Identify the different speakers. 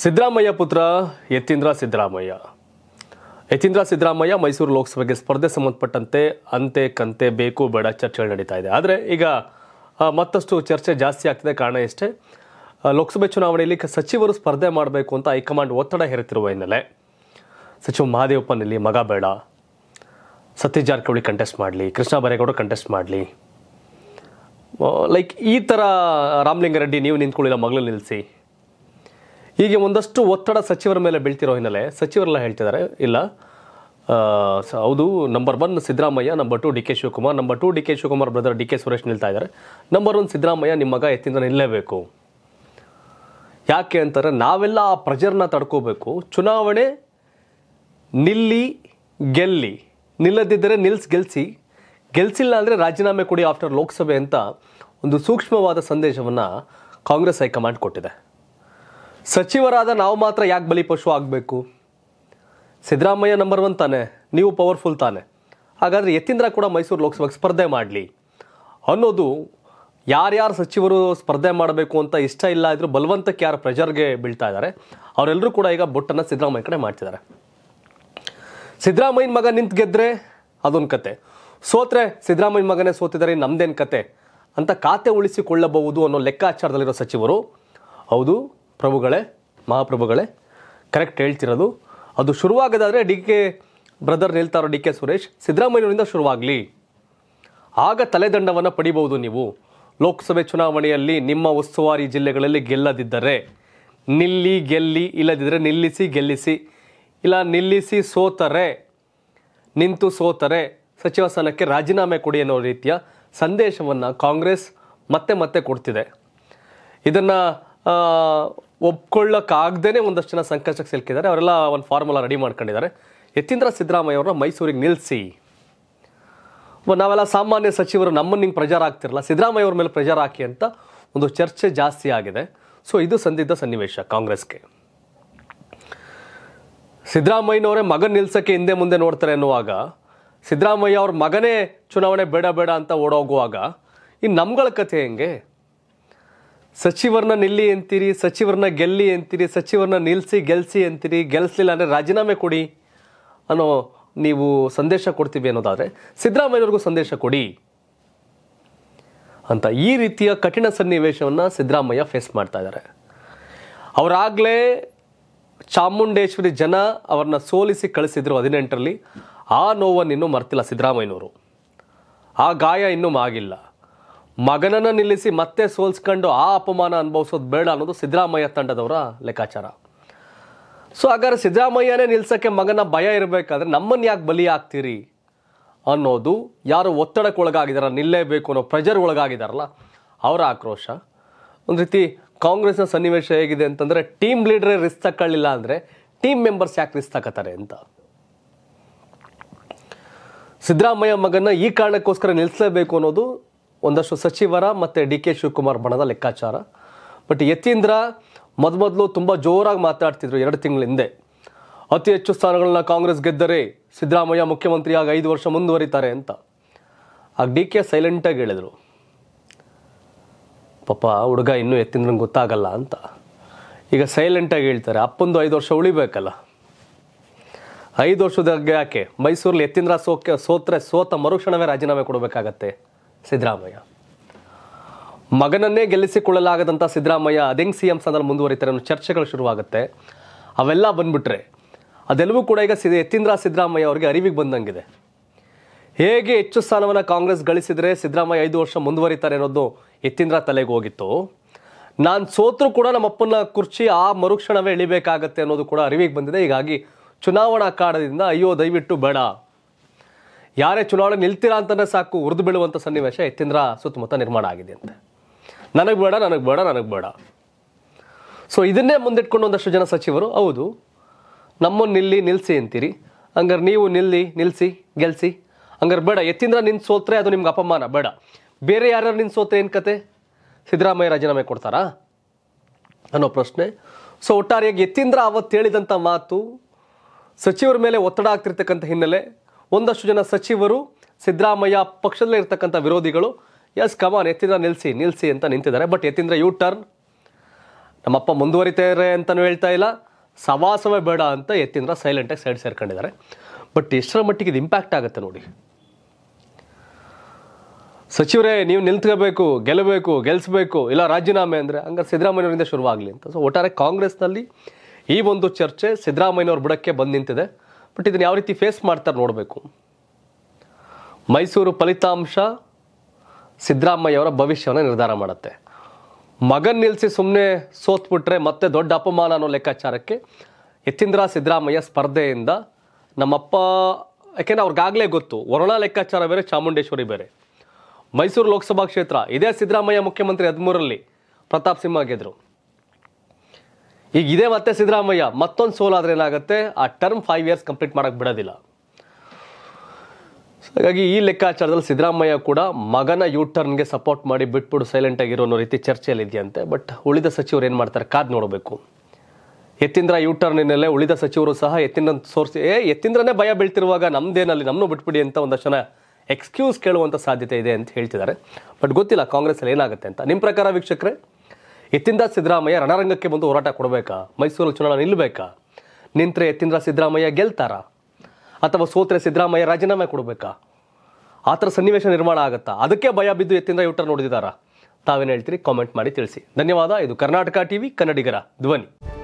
Speaker 1: ಸಿದ್ದರಾಮಯ್ಯ ಪುತ್ರ ಯತೀಂದ್ರ ಸಿದ್ದರಾಮಯ್ಯ ಯತೀಂದ್ರ ಸಿದ್ದರಾಮಯ್ಯ ಮೈಸೂರು ಲೋಕಸಭೆಗೆ ಸ್ಪರ್ಧೆ ಸಂಬಂಧಪಟ್ಟಂತೆ ಅಂತೆ ಕಂತೆ ಬೇಕು ಬೇಡ ಚರ್ಚೆಗಳು ನಡೀತಾ ಇದೆ ಆದರೆ ಈಗ ಮತ್ತಷ್ಟು ಚರ್ಚೆ ಜಾಸ್ತಿ ಆಗ್ತಿದೆ ಕಾರಣ ಇಷ್ಟೇ ಲೋಕಸಭೆ ಚುನಾವಣೆಯಲ್ಲಿ ಸಚಿವರು ಸ್ಪರ್ಧೆ ಮಾಡಬೇಕು ಅಂತ ಹೈಕಮಾಂಡ್ ಒತ್ತಡ ಹೇರುತ್ತಿರುವ ಹಿನ್ನೆಲೆ ಸಚಿವ ಮಹಾದೇವಪ್ಪನಲ್ಲಿ ಮಗ ಬೇಡ ಸತೀಶ್ ಜಾರಕಿಹೊಳಿ ಕಂಟೆಸ್ಟ್ ಮಾಡಲಿ ಕೃಷ್ಣ ಬೈರೇಗೌಡ ಕಂಟೆಸ್ಟ್ ಮಾಡಲಿ ಲೈಕ್ ಈ ಥರ ರಾಮಲಿಂಗರೆಡ್ಡಿ ನೀವು ನಿಂತ್ಕೊಳ್ಳಿಲ್ಲ ಮಗಳು ನಿಲ್ಲಿಸಿ ಹೀಗೆ ಒಂದಷ್ಟು ಒತ್ತಡ ಸಚಿವರ ಮೇಲೆ ಬೀಳ್ತಿರೋ ಹಿನ್ನೆಲೆ ಸಚಿವರೆಲ್ಲ ಹೇಳ್ತಿದ್ದಾರೆ ಇಲ್ಲ ಹೌದು number one Siddaramaiah number two D K Shivakumar number two D K Shivakumar brother D K Suresh ನಿಲ್ತಾ ಇದ್ದಾರೆ ನಂಬರ್ ಒನ್ ಸಿದ್ದರಾಮಯ್ಯ ನಿಮ್ಮ ಮಗ ಎತ್ತಿಂದ ನಿಲ್ಲಲೇಬೇಕು ಯಾಕೆ ಅಂತಾರೆ ನಾವೆಲ್ಲ ಆ ಪ್ರಜರನ್ನ ತಡ್ಕೋಬೇಕು ಚುನಾವಣೆ ನಿಲ್ಲಿ ಗೆಲ್ಲಿ ನಿಲ್ಲದಿದ್ದರೆ ನಿಲ್ಸ್ ಗೆಲ್ಲಿಸಿ ಗೆಲ್ಲಿಸಿಲ್ಲ ಅಂದರೆ ರಾಜೀನಾಮೆ ಕೊಡಿ ಆಫ್ಟರ್ ಲೋಕಸಭೆ ಅಂತ ಒಂದು ಸೂಕ್ಷ್ಮವಾದ ಸಂದೇಶವನ್ನು ಕಾಂಗ್ರೆಸ್ ಹೈಕಮಾಂಡ್ ಕೊಟ್ಟಿದೆ ಸಚಿವರಾದ ನಾವು ಮಾತ್ರ ಯಾಕೆ ಬಲಿ ಪಶು ಆಗಬೇಕು ಸಿದ್ದರಾಮಯ್ಯ ನಂಬರ್ ಒನ್ ತಾನೆ ನೀವು ಪವರ್ಫುಲ್ ತಾನೆ ಹಾಗಾದರೆ ಎತ್ತಿಂದ್ರ ಕೂಡ ಮೈಸೂರು ಲೋಕಸಭೆಗೆ ಸ್ಪರ್ಧೆ ಮಾಡಲಿ ಅನ್ನೋದು ಯಾರ್ಯಾರು ಸಚಿವರು ಸ್ಪರ್ಧೆ ಮಾಡಬೇಕು ಅಂತ ಇಷ್ಟ ಇಲ್ಲ ಇದ್ರು ಬಲವಂತಕ್ಕೆ ಯಾರು ಪ್ರೆಷರ್ಗೆ ಬೀಳ್ತಾ ಇದ್ದಾರೆ ಅವರೆಲ್ಲರೂ ಕೂಡ ಈಗ ಬೊಟ್ಟನ್ನು ಸಿದ್ದರಾಮಯ್ಯ ಕಡೆ ಮಾಡ್ತಿದ್ದಾರೆ ಸಿದ್ದರಾಮಯ್ಯನ ಮಗ ನಿಂತು ಗೆದ್ದರೆ ಅದೊಂದು ಕತೆ ಸೋತ್ರೆ ಸಿದ್ದರಾಮಯ್ಯ ಮಗನೇ ಸೋತಿದ್ದಾರೆ ನಮ್ದೇನು ಕತೆ ಅಂತ ಖಾತೆ ಉಳಿಸಿಕೊಳ್ಳಬಹುದು ಅನ್ನೋ ಲೆಕ್ಕಾಚಾರದಲ್ಲಿರೋ ಸಚಿವರು ಹೌದು ಪ್ರಭುಗಳೇ ಮಹಾಪ್ರಭುಗಳೇ ಕರೆಕ್ಟ್ ಹೇಳ್ತಿರೋದು ಅದು ಶುರುವಾಗೋದಾದರೆ ಡಿ ಕೆ ಬ್ರದರ್ ಹೇಳ್ತಾರೋ ಡಿ ಕೆ ಸುರೇಶ್ ಸಿದ್ದರಾಮಯ್ಯವರಿಂದ ಶುರುವಾಗಲಿ ಆಗ ತಲೆದಂಡವನ್ನು ಪಡಿಬಹುದು ನೀವು ಲೋಕಸಭೆ ಚುನಾವಣೆಯಲ್ಲಿ ನಿಮ್ಮ ಉಸ್ತುವಾರಿ ಜಿಲ್ಲೆಗಳಲ್ಲಿ ಗೆಲ್ಲದಿದ್ದರೆ ನಿಲ್ಲಿ ಗೆಲ್ಲಿ ಇಲ್ಲದಿದ್ದರೆ ನಿಲ್ಲಿಸಿ ಗೆಲ್ಲಿಸಿ ಇಲ್ಲ ನಿಲ್ಲಿಸಿ ಸೋತರೆ ನಿಂತು ಸೋತರೆ ಸಚಿವ ಸ್ಥಾನಕ್ಕೆ ರಾಜೀನಾಮೆ ಕೊಡಿ ಅನ್ನೋ ರೀತಿಯ ಸಂದೇಶವನ್ನು ಕಾಂಗ್ರೆಸ್ ಮತ್ತೆ ಮತ್ತೆ ಕೊಡ್ತಿದೆ ಇದನ್ನು ಒಪ್ಕೊಳ್ಳೋಕ್ಕಾಗ್ದೇ ಒಂದಷ್ಟು ಜನ ಸಂಕಷ್ಟಕ್ಕೆ ಸಿಲ್ಕಿದ್ದಾರೆ ಅವರೆಲ್ಲ ಒಂದು ಫಾರ್ಮುಲಾ ರೆಡಿ ಮಾಡ್ಕೊಂಡಿದ್ದಾರೆ ಯತೀಂದ್ರ ಸಿದ್ದರಾಮಯ್ಯ ಅವರನ್ನ ಮೈಸೂರಿಗೆ ನಿಲ್ಲಿಸಿ ನಾವೆಲ್ಲ ಸಾಮಾನ್ಯ ಸಚಿವರು ನಮ್ಮನ್ನು ಹಿಂಗೆ ಪ್ರಜಾರ ಆಗ್ತಿರಲ್ಲ ಸಿದ್ದರಾಮಯ್ಯ ಅವ್ರ ಮೇಲೆ ಪ್ರಜಾರ ಹಾಕಿ ಅಂತ ಒಂದು ಚರ್ಚೆ ಜಾಸ್ತಿ ಆಗಿದೆ ಸೊ ಇದು ಸಂದಿದ್ದ ಸನ್ನಿವೇಶ ಕಾಂಗ್ರೆಸ್ಗೆ ಸಿದ್ದರಾಮಯ್ಯನವರೇ ಮಗನ ನಿಲ್ಸೋಕ್ಕೆ ಹಿಂದೆ ಮುಂದೆ ನೋಡ್ತಾರೆ ಅನ್ನುವಾಗ ಸಿದ್ದರಾಮಯ್ಯ ಅವ್ರ ಮಗನೇ ಚುನಾವಣೆ ಬೇಡ ಬೇಡ ಅಂತ ಓಡೋಗುವಾಗ ಇನ್ನು ನಮ್ಗಳ ಕಥೆ ಹೆಂಗೆ ಸಚಿವರನ್ನ ನಿಲ್ಲಿ ಅಂತೀರಿ ಸಚಿವರನ್ನ ಗೆಲ್ಲಿ ಅಂತೀರಿ ಸಚಿವರನ್ನ ನಿಲ್ಲಿಸಿ ಗೆಲ್ಸಿ ಅಂತೀರಿ ಗೆಲ್ಲಿಸಲಿಲ್ಲ ಅಂದರೆ ರಾಜೀನಾಮೆ ಕೊಡಿ ಅನ್ನೋ ನೀವು ಸಂದೇಶ ಕೊಡ್ತೀವಿ ಅನ್ನೋದಾದರೆ ಸಿದ್ದರಾಮಯ್ಯವ್ರಿಗೂ ಸಂದೇಶ ಕೊಡಿ ಅಂತ ಈ ರೀತಿಯ ಕಠಿಣ ಸನ್ನಿವೇಶವನ್ನು ಸಿದ್ದರಾಮಯ್ಯ ಫೇಸ್ ಮಾಡ್ತಾ ಇದ್ದಾರೆ ಅವರಾಗಲೇ ಚಾಮುಂಡೇಶ್ವರಿ ಜನ ಅವ್ರನ್ನ ಸೋಲಿಸಿ ಕಳಿಸಿದ್ರು ಹದಿನೆಂಟರಲ್ಲಿ ಆ ನೋವನ್ನು ಇನ್ನೂ ಮರ್ತಿಲ್ಲ ಸಿದ್ದರಾಮಯ್ಯನವರು ಆ ಗಾಯ ಇನ್ನೂ ಆಗಿಲ್ಲ ಮಗನನ್ನ ನಿಲ್ಲಿಸಿ ಮತ್ತೆ ಸೋಲ್ಸ್ಕೊಂಡು ಆ ಅಪಮಾನ ಅನುಭವಿಸೋದು ಬೇಡ ಅನ್ನೋದು ಸಿದ್ದರಾಮಯ್ಯ ತಂಡದವರ ಲೆಕ್ಕಾಚಾರ ಸೊ ಹಾಗಾದ್ರೆ ಸಿದ್ದರಾಮಯ್ಯನೇ ನಿಲ್ಸೋಕ್ಕೆ ಮಗನ ಭಯ ಇರಬೇಕಾದ್ರೆ ನಮ್ಮನ್ನು ಯಾಕೆ ಬಲಿ ಆಗ್ತೀರಿ ಅನ್ನೋದು ಯಾರು ಒತ್ತಡಕ್ಕೆ ಒಳಗಾಗಿದಾರ ನಿಲ್ಲೇಬೇಕು ಅನ್ನೋ ಪ್ರೆಜರ್ ಒಳಗಾಗಿದಾರಲ್ಲ ಅವರ ಆಕ್ರೋಶ ಒಂದು ರೀತಿ ಕಾಂಗ್ರೆಸ್ನ ಸನ್ನಿವೇಶ ಹೇಗಿದೆ ಅಂತಂದರೆ ಟೀಮ್ ಲೀಡ್ರೇ ರಿಸ್ ತಕ್ಕೊಳ್ಳಿಲ್ಲ ಅಂದರೆ ಟೀಮ್ ಮೆಂಬರ್ಸ್ ಯಾಕೆ ರಿಸ್ ತಕ್ಕತ್ತಾರೆ ಅಂತ ಸಿದ್ದರಾಮಯ್ಯ ಮಗನ ಈ ಕಾರಣಕ್ಕೋಸ್ಕರ ನಿಲ್ಲಿಸಲೇಬೇಕು ಅನ್ನೋದು ಒಂದಷ್ಟು ಸಚಿವರ ಮತ್ತು ಡಿ ಕೆ ಶಿವಕುಮಾರ್ ಬಣದ ಲೆಕ್ಕಾಚಾರ ಬಟ್ ಯತೀಂದ್ರ ಮೊದಮೊದಲು ತುಂಬ ಜೋರಾಗಿ ಮಾತಾಡ್ತಿದ್ರು ಎರಡು ತಿಂಗಳ ಹಿಂದೆ ಅತಿ ಹೆಚ್ಚು ಸ್ಥಾನಗಳನ್ನ ಕಾಂಗ್ರೆಸ್ ಗೆದ್ದರೆ ಸಿದ್ದರಾಮಯ್ಯ ಮುಖ್ಯಮಂತ್ರಿಯಾಗಿ ಐದು ವರ್ಷ ಮುಂದುವರಿತಾರೆ ಅಂತ ಆಗ ಡಿ ಕೆ ಸೈಲೆಂಟಾಗಿ ಹೇಳಿದರು ಪಾಪ ಹುಡುಗ ಇನ್ನೂ ಎತ್ತಿಂದ್ರ ಗೊತ್ತಾಗಲ್ಲ ಅಂತ ಈಗ ಸೈಲೆಂಟಾಗಿ ಹೇಳ್ತಾರೆ ಅಪ್ಪಂದು ಐದು ವರ್ಷ ಉಳಿಬೇಕಲ್ಲ ಐದು ವರ್ಷದ ಯಾಕೆ ಮೈಸೂರಲ್ಲಿ ಎತ್ತಿಂದ್ರ ಸೋಕೆ ಸೋತ್ರೆ ಸೋತ ಮರುಕ್ಷಣವೇ ರಾಜೀನಾಮೆ ಕೊಡಬೇಕಾಗತ್ತೆ ಸಿದ್ದರಾಮಯ್ಯ ಮಗನನ್ನೇ ಗೆಲ್ಲಿಸಿಕೊಳ್ಳಲಾಗದಂಥ ಸಿದ್ದರಾಮಯ್ಯ ಅದೆಂಗೆ ಸಿ ಎಂ ಸ್ಥಾನದಲ್ಲಿ ಮುಂದುವರಿತಾರೆ ಅನ್ನೋ ಚರ್ಚೆಗಳು ಶುರುವಾಗುತ್ತೆ ಅವೆಲ್ಲ ಬಂದ್ಬಿಟ್ರೆ ಅದೆಲ್ಲವೂ ಕೂಡ ಈಗ ಸಿ ಯತೀಂದ್ರ ಸಿದ್ದರಾಮಯ್ಯ ಅವರಿಗೆ ಅರಿವಿಗೆ ಬಂದಂಗಿದೆ ಹೇಗೆ ಹೆಚ್ಚು ಸ್ಥಾನವನ್ನು ಕಾಂಗ್ರೆಸ್ ಗಳಿಸಿದರೆ ಸಿದ್ದರಾಮಯ್ಯ ಐದು ವರ್ಷ ಮುಂದುವರಿತಾರೆ ಅನ್ನೋದು ಯತೀಂದ್ರ ತಲೆಗೆ ಹೋಗಿತ್ತು ನಾನು ಸೋತ್ರೂ ಕೂಡ ನಮ್ಮಪ್ಪನ ಕುರ್ಚಿ ಆ ಮರುಕ್ಷಣವೇ ಇಳಿಬೇಕಾಗತ್ತೆ ಅನ್ನೋದು ಕೂಡ ಅರಿವಿಗೆ ಬಂದಿದೆ ಹೀಗಾಗಿ ಚುನಾವಣಾ ಕಾರಣದಿಂದ ಅಯ್ಯೋ ದಯವಿಟ್ಟು ಬೇಡ ಯಾರೇ ಚುನಾವಣೆ ನಿಲ್ತೀರಾ ಅಂತಲೇ ಸಾಕು ಉರಿದು ಬೀಳುವಂಥ ಸನ್ನಿವೇಶ ಯತೀಂದ್ರ ಸುತ್ತಮುತ್ತ ನಿರ್ಮಾಣ ಆಗಿದೆ ಅಂತ ನನಗೆ ಬೇಡ ನನಗೆ ಬೇಡ ನನಗೆ ಬೇಡ ಸೊ ಇದನ್ನೇ ಮುಂದಿಟ್ಕೊಂಡು ಒಂದಷ್ಟು ಜನ ಸಚಿವರು ಹೌದು ನಮ್ಮನ್ನು ನಿಲ್ಲಿ ನಿಲ್ಲಿಸಿ ಅಂತೀರಿ ಹಂಗಾರೆ ನೀವು ನಿಲ್ಲಿ ನಿಲ್ಲಿಸಿ ಗೆಲ್ಸಿ ಹಂಗಾರೆ ಬೇಡ ಎತ್ತಿಂದ್ರ ನಿನ್ನ ಸೋತ್ರೆ ಅದು ನಿಮ್ಗೆ ಅಪಮಾನ ಬೇಡ ಬೇರೆ ಯಾರ್ಯಾರು ನಿನ್ನ ಸೋತ್ರೆ ಏನು ಕತೆ ಸಿದ್ದರಾಮಯ್ಯ ರಾಜೀನಾಮೆ ಕೊಡ್ತಾರಾ ಅನ್ನೋ ಪ್ರಶ್ನೆ ಸೊ ಒಟ್ಟಾರೆಯಾಗಿ ಎತ್ತಿಂದ್ರ ಅವತ್ತು ಹೇಳಿದಂಥ ಮಾತು ಸಚಿವರ ಮೇಲೆ ಒತ್ತಡ ಆಗ್ತಿರ್ತಕ್ಕಂಥ ಹಿನ್ನೆಲೆ ಒಂದಷ್ಟು ಜನ ಸಚಿವರು ಸಿದ್ದರಾಮಯ್ಯ ಪಕ್ಷದಲ್ಲೇ ಇರ್ತಕ್ಕಂಥ ವಿರೋಧಿಗಳು ಎಸ್ ಕಮಾನ್ ಎತ್ತಿಂದ್ರ ನಿಲ್ಲಿಸಿ ನಿಲ್ಲಿಸಿ ಅಂತ ನಿಂತಿದ್ದಾರೆ ಬಟ್ ಎತ್ತಿಂದ್ರ ಯು ಟರ್ನ್ ನಮ್ಮಪ್ಪ ಮುಂದುವರಿತಾರೆ ಅಂತಲೂ ಹೇಳ್ತಾ ಇಲ್ಲ ಸವಾಸವೇ ಬೇಡ ಅಂತ ಎತ್ತಿಂದ್ರ ಸೈಲೆಂಟಾಗಿ ಸೈಡ್ ಸೇರ್ಕೊಂಡಿದ್ದಾರೆ ಬಟ್ ಎಷ್ಟರ ಮಟ್ಟಿಗೆ ಇದು ಇಂಪ್ಯಾಕ್ಟ್ ಆಗುತ್ತೆ ನೋಡಿ ಸಚಿವರೇ ನೀವು ನಿಲ್ತ್ಕೋಬೇಕು ಗೆಲ್ಲಬೇಕು ಗೆಲ್ಲಿಸಬೇಕು ಇಲ್ಲ ರಾಜೀನಾಮೆ ಅಂದರೆ ಹಂಗಾರೆ ಸಿದ್ದರಾಮಯ್ಯವರಿಂದ ಶುರುವಾಗಲಿ ಅಂತ ಸೊ ಒಟ್ಟಾರೆ ಕಾಂಗ್ರೆಸ್ನಲ್ಲಿ ಈ ಒಂದು ಚರ್ಚೆ ಸಿದ್ದರಾಮಯ್ಯವ್ರ ಬುಡಕ್ಕೆ ಬಂದು ನಿಂತಿದೆ ಬಟ್ ಇದನ್ನು ಯಾವ ರೀತಿ ಫೇಸ್ ಮಾಡ್ತಾರೆ ನೋಡಬೇಕು ಮೈಸೂರು ಫಲಿತಾಂಶ ಸಿದ್ದರಾಮಯ್ಯವರ ಭವಿಷ್ಯವನ್ನು ನಿರ್ಧಾರ ಮಾಡುತ್ತೆ ಮಗನ್ ನಿಲ್ಲಿಸಿ ಸುಮ್ಮನೆ ಸೋತ್ಬಿಟ್ರೆ ಮತ್ತೆ ದೊಡ್ಡ ಅಪಮಾನ ಅನ್ನೋ ಲೆಕ್ಕಾಚಾರಕ್ಕೆ ಯತೀಂದ್ರ ಸಿದ್ದರಾಮಯ್ಯ ಸ್ಪರ್ಧೆಯಿಂದ ನಮ್ಮಪ್ಪ ಯಾಕೆಂದ್ರೆ ಅವ್ರಿಗಾಗಲೇ ಗೊತ್ತು ವರುಣಾ ಲೆಕ್ಕಾಚಾರ ಬೇರೆ ಚಾಮುಂಡೇಶ್ವರಿ ಬೇರೆ ಮೈಸೂರು ಲೋಕಸಭಾ ಕ್ಷೇತ್ರ ಇದೇ ಸಿದ್ದರಾಮಯ್ಯ ಮುಖ್ಯಮಂತ್ರಿ ಹದಿಮೂರರಲ್ಲಿ ಪ್ರತಾಪ್ ಸಿಂಹ ಗೆದ್ದರು ಈಗ ಇದೇ ಮತ್ತೆ ಸಿದ್ದರಾಮಯ್ಯ ಮತ್ತೊಂದು ಸೋಲಾದ್ರೆ ಏನಾಗುತ್ತೆ ಆ ಟರ್ಮ್ ಫೈವ್ ಇಯರ್ಸ್ ಕಂಪ್ಲೀಟ್ ಮಾಡೋಕೆ ಬಿಡೋದಿಲ್ಲ ಹಾಗಾಗಿ ಈ ಲೆಕ್ಕಾಚಾರದಲ್ಲಿ ಸಿದ್ದರಾಮಯ್ಯ ಕೂಡ ಮಗನ ಯು ಟರ್ನ್ಗೆ ಸಪೋರ್ಟ್ ಮಾಡಿ ಬಿಟ್ಬಿಡು ಸೈಲೆಂಟ್ ಆಗಿರೋ ಅನ್ನೋ ರೀತಿ ಚರ್ಚೆಯಲ್ಲಿ ಇದೆಯಂತೆ ಬಟ್ ಉಳಿದ ಸಚಿವರು ಏನು ಮಾಡ್ತಾರೆ ಕಾದ್ ನೋಡಬೇಕು ಎತ್ತಿಂದ್ರ ಯೂ ಟರ್ನಿನಲ್ಲೇ ಉಳಿದ ಸಚಿವರು ಸಹ ಎತ್ತಿನ ಸೋರ್ಸಿ ಏ ಎತ್ತಿಂದ್ರನೇ ಭಯ ಬೀಳ್ತಿರುವಾಗ ನಮ್ದೇನಲ್ಲಿ ನಮ್ಮನ್ನು ಬಿಟ್ಬಿಡಿ ಅಂತ ಒಂದಷ್ಟು ಜನ ಎಕ್ಸ್ಕ್ಯೂಸ್ ಕೇಳುವಂಥ ಸಾಧ್ಯತೆ ಇದೆ ಅಂತ ಹೇಳ್ತಿದ್ದಾರೆ ಬಟ್ ಗೊತ್ತಿಲ್ಲ ಕಾಂಗ್ರೆಸ್ಸಲ್ಲಿ ಏನಾಗುತ್ತೆ ಅಂತ ನಿಮ್ಮ ಪ್ರಕಾರ ವೀಕ್ಷಕರೇ ಎತ್ತಿಂದ ಸಿದ್ದರಾಮಯ್ಯ ರಣರಂಗಕ್ಕೆ ಬಂದು ಹೋರಾಟ ಕೊಡಬೇಕಾ ಮೈಸೂರಲ್ಲಿ ಚುನಾವಣೆ ನಿಲ್ಲಬೇಕಾ ನಿಂತರೆ ಎತ್ತಿಂದ್ರ ಸಿದ್ದರಾಮಯ್ಯ ಗೆಲ್ತಾರಾ ಅಥವಾ ಸೋತ್ರೆ ಸಿದ್ದರಾಮಯ್ಯ ರಾಜೀನಾಮೆ ಕೊಡಬೇಕಾ ಆ ಥರ ಸನ್ನಿವೇಶ ನಿರ್ಮಾಣ ಆಗುತ್ತಾ ಅದಕ್ಕೆ ಭಯ ಬಿದ್ದು ಎತ್ತಿಂದ ಯುಟರ್ ನೋಡಿದಾರಾ ತಾವೇನು ಹೇಳ್ತೀರಿ ಕಾಮೆಂಟ್ ಮಾಡಿ ತಿಳಿಸಿ ಧನ್ಯವಾದ ಇದು ಕರ್ನಾಟಕ ಟಿವಿ ಕನ್ನಡಿಗರ ಧ್ವನಿ